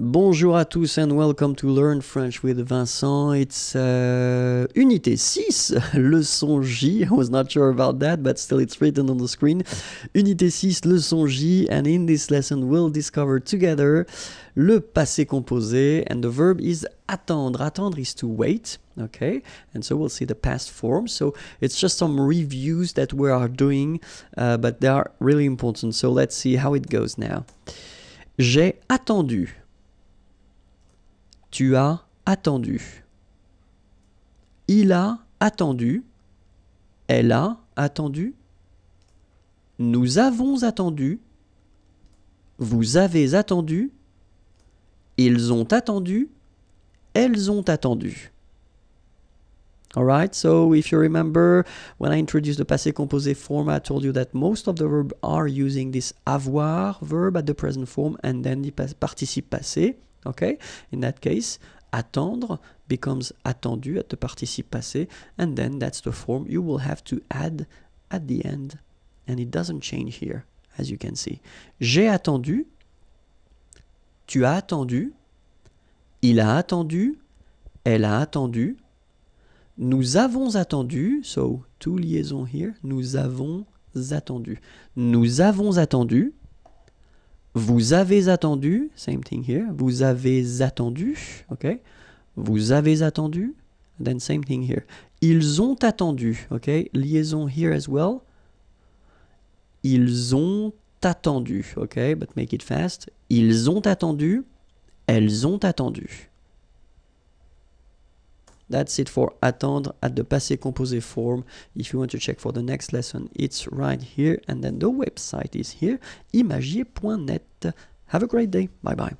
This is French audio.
Bonjour à tous and welcome to Learn French with Vincent. It's uh, unité 6, leçon J. I was not sure about that, but still it's written on the screen. Unité 6, leçon J, and in this lesson we'll discover together le passé composé and the verb is attendre. Attendre is to wait, okay? And so we'll see the past form. So it's just some reviews that we are doing, uh, but they are really important. So let's see how it goes now. J'ai attendu. Tu as attendu. Il a attendu. Elle a attendu. Nous avons attendu. Vous avez attendu. Ils ont attendu. Elles ont attendu. Alright, so if you remember when I introduced the passé composé form, I told you that most of the verbs are using this avoir verb at the present form and then the participe passé. Okay, in that case, attendre becomes attendu at the participe passé, and then that's the form you will have to add at the end. And it doesn't change here, as you can see. J'ai attendu, tu as attendu, il a attendu, elle a attendu. Nous avons attendu, so to liaison here, nous avons attendu. Nous avons attendu, vous avez attendu, same thing here, vous avez attendu, ok Vous avez attendu, then same thing here. Ils ont attendu, ok Liaison here as well. Ils ont attendu, ok But make it fast. Ils ont attendu, elles ont attendu. That's it for attendre at the passé composé form. If you want to check for the next lesson, it's right here. And then the website is here, imagier.net. Have a great day. Bye bye.